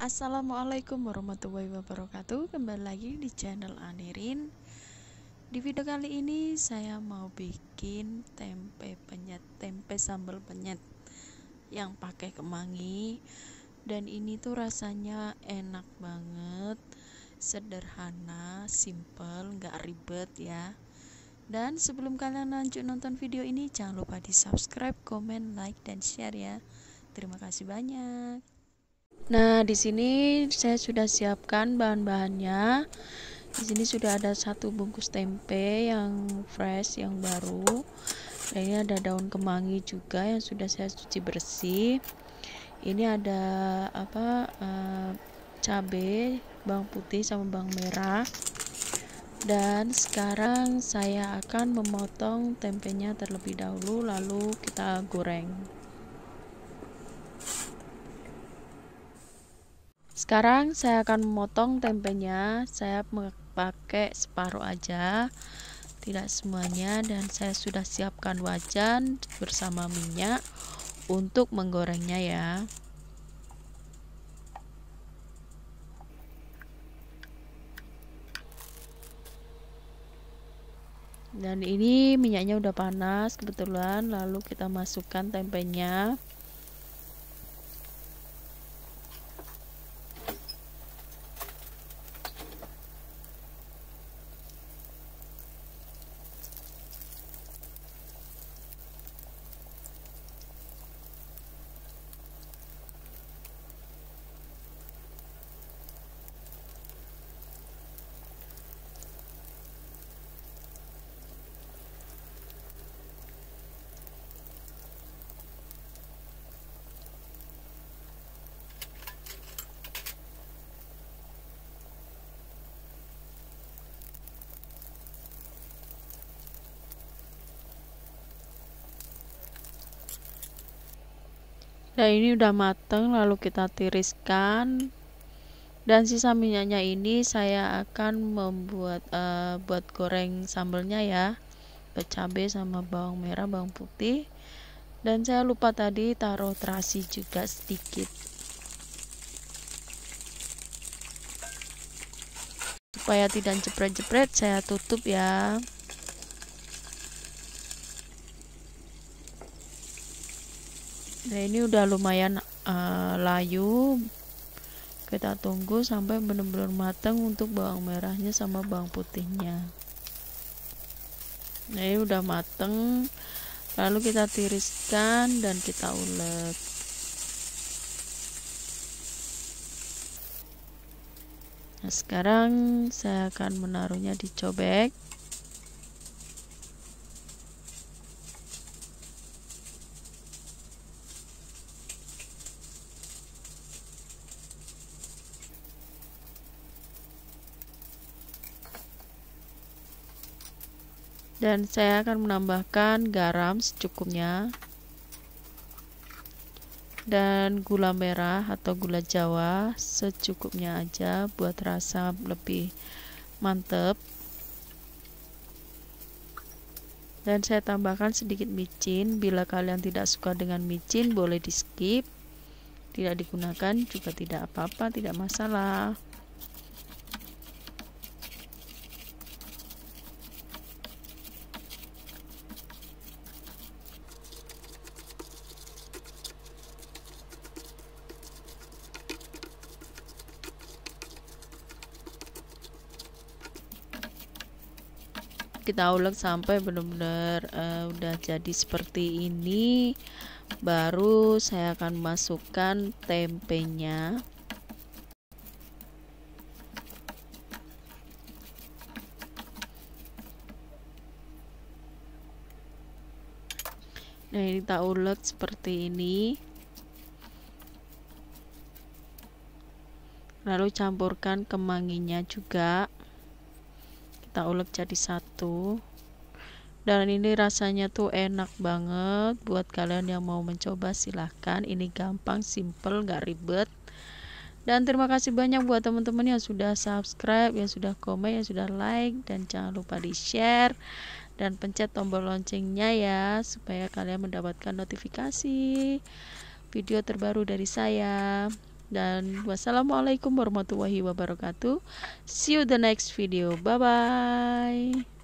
Assalamualaikum warahmatullahi wabarakatuh Kembali lagi di channel Anirin Di video kali ini saya mau bikin tempe penyet Tempe sambal penyet Yang pakai kemangi Dan ini tuh rasanya enak banget Sederhana, simple, Gak ribet ya Dan sebelum kalian lanjut nonton video ini Jangan lupa di subscribe, komen, like, dan share ya Terima kasih banyak Nah, di sini saya sudah siapkan bahan-bahannya. Di sini sudah ada satu bungkus tempe yang fresh, yang baru. Dan ini ada daun kemangi juga yang sudah saya cuci bersih. Ini ada apa? Uh, cabe, bawang putih sama bawang merah. Dan sekarang saya akan memotong tempenya terlebih dahulu lalu kita goreng. Sekarang saya akan memotong tempenya. Saya pakai separuh aja, tidak semuanya dan saya sudah siapkan wajan bersama minyak untuk menggorengnya ya. Dan ini minyaknya udah panas kebetulan, lalu kita masukkan tempenya. ya ini udah mateng lalu kita tiriskan dan sisa minyaknya ini saya akan membuat uh, buat goreng sambelnya ya cabe sama bawang merah bawang putih dan saya lupa tadi taruh terasi juga sedikit supaya tidak jepret-jepret saya tutup ya nah ini udah lumayan uh, layu kita tunggu sampai benar-benar matang untuk bawang merahnya sama bawang putihnya nah ini udah mateng lalu kita tiriskan dan kita ulek nah sekarang saya akan menaruhnya di cobek dan saya akan menambahkan garam secukupnya dan gula merah atau gula jawa secukupnya aja buat rasa lebih mantep dan saya tambahkan sedikit micin bila kalian tidak suka dengan micin boleh di skip tidak digunakan juga tidak apa-apa tidak masalah kita ulek sampai benar-benar uh, udah jadi seperti ini baru saya akan masukkan tempenya Nah, ini kita ulek seperti ini. Lalu campurkan kemanginya juga kita ulek jadi satu dan ini rasanya tuh enak banget buat kalian yang mau mencoba silahkan ini gampang simple gak ribet dan terima kasih banyak buat teman-teman yang sudah subscribe yang sudah komen yang sudah like dan jangan lupa di share dan pencet tombol loncengnya ya supaya kalian mendapatkan notifikasi video terbaru dari saya dan wassalamualaikum warahmatullahi wabarakatuh. See you the next video. Bye bye.